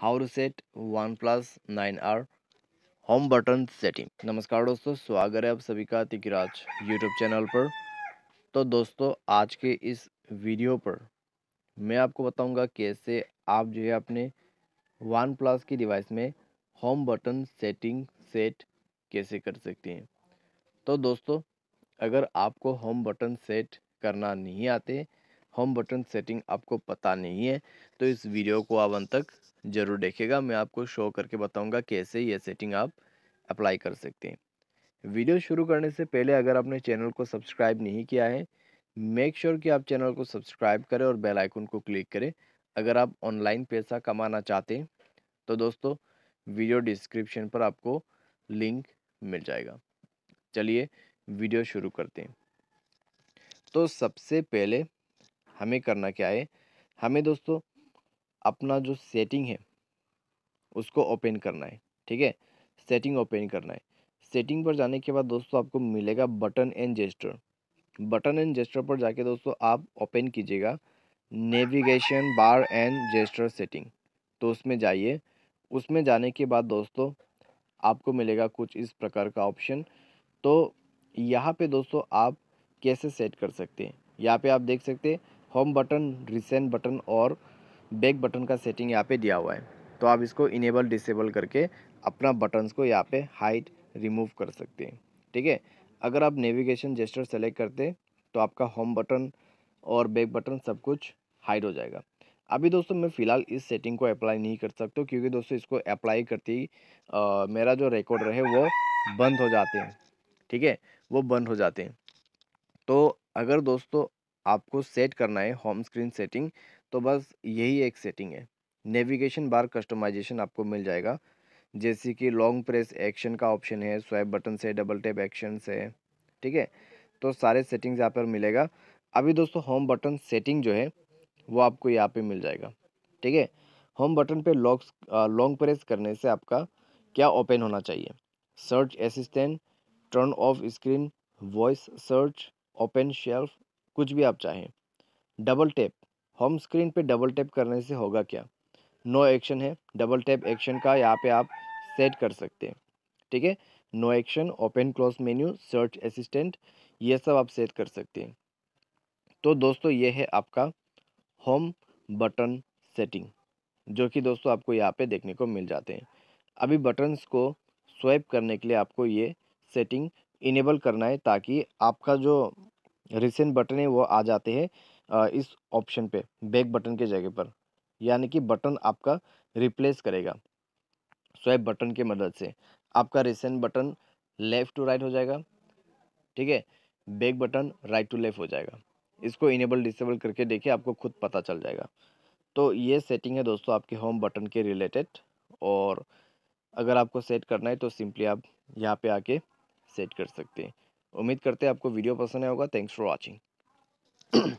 how to set OnePlus nine R home button setting नमस्कार दोस्तों स्वागत है आप सभी का तिकराज यूट्यूब चैनल पर तो दोस्तों आज के इस वीडियो पर मैं आपको बताऊंगा कैसे आप जो है अपने वन प्लस की डिवाइस में होम बटन सेटिंग सेट कैसे कर सकते हैं तो दोस्तों अगर आपको होम बटन सेट करना नहीं आते होम बटन सेटिंग आपको पता नहीं है तो इस वीडियो को आप अंत तक ज़रूर देखेगा मैं आपको शो करके बताऊंगा कैसे ये सेटिंग आप अप्लाई कर सकते हैं वीडियो शुरू करने से पहले अगर आपने चैनल को सब्सक्राइब नहीं किया है मेक श्योर sure कि आप चैनल को सब्सक्राइब करें और बेल आइकन को क्लिक करें अगर आप ऑनलाइन पैसा कमाना चाहते हैं तो दोस्तों वीडियो डिस्क्रिप्शन पर आपको लिंक मिल जाएगा चलिए वीडियो शुरू करते हैं तो सबसे पहले हमें करना क्या है हमें दोस्तों अपना जो सेटिंग है उसको ओपन करना है ठीक है सेटिंग ओपन करना है सेटिंग पर जाने के बाद दोस्तों आपको मिलेगा button and gesture button and gesture पर जाके दोस्तों आप ओपन कीजिएगा navigation bar and gesture setting तो उसमें जाइए उसमें जाने के बाद दोस्तों आपको मिलेगा कुछ इस प्रकार का ऑप्शन तो यहाँ पे दोस्तों आप कैसे सेट कर सकते हैं यहाँ पे आप देख सकते हैं होम बटन रिसेंट बटन और बैक बटन का सेटिंग यहाँ पे दिया हुआ है तो आप इसको इनेबल डिसेबल करके अपना बटन्स को यहाँ पे हाइट रिमूव कर सकते हैं ठीक है अगर आप नेविगेशन जेस्टर सेलेक्ट करते तो आपका होम बटन और बैक बटन सब कुछ हाइड हो जाएगा अभी दोस्तों मैं फ़िलहाल इस सेटिंग को अप्लाई नहीं कर सकता क्योंकि दोस्तों इसको अप्लाई करते ही मेरा जो रिकॉर्ड रहे वो बंद हो जाते हैं ठीक है वो बंद हो जाते हैं तो अगर दोस्तों आपको सेट करना है होम स्क्रीन सेटिंग तो बस यही एक सेटिंग है नेविगेशन बार कस्टमाइजेशन आपको मिल जाएगा जैसे कि लॉन्ग प्रेस एक्शन का ऑप्शन है स्वैप बटन से डबल टैप एक्शन से ठीक है तो सारे सेटिंग्स यहाँ पर मिलेगा अभी दोस्तों होम बटन सेटिंग जो है वो आपको यहाँ पे मिल जाएगा ठीक है होम बटन पे लॉक लॉन्ग प्रेस करने से आपका क्या ओपन होना चाहिए search assistant turn off screen voice search open shelf कुछ भी आप चाहें डबल टैप होम स्क्रीन पे डबल टैप करने से होगा क्या नो एक्शन है डबल टैप एक्शन का यहाँ पे आप सेट कर सकते हैं ठीक है no action open close menu search assistant ये सब आप सेट कर सकते हैं तो दोस्तों ये है आपका होम बटन सेटिंग जो कि दोस्तों आपको यहाँ पे देखने को मिल जाते हैं अभी बटन्स को स्वाइप करने के लिए आपको ये सेटिंग इनेबल करना है ताकि आपका जो रिसेंट बटन है वो आ जाते हैं इस ऑप्शन पे बैक बटन के जगह पर यानी कि बटन आपका रिप्लेस करेगा स्वाइप बटन के मदद से आपका recent button left to right हो जाएगा ठीक है back button right to left हो जाएगा इसको इनेबल डिसेबल करके देखिए आपको खुद पता चल जाएगा तो ये सेटिंग है दोस्तों आपके होम बटन के रिलेटेड और अगर आपको सेट करना है तो सिंपली आप यहाँ पे आके सेट कर सकते हैं उम्मीद करते हैं आपको वीडियो पसंद आया होगा थैंक्स फॉर वॉचिंग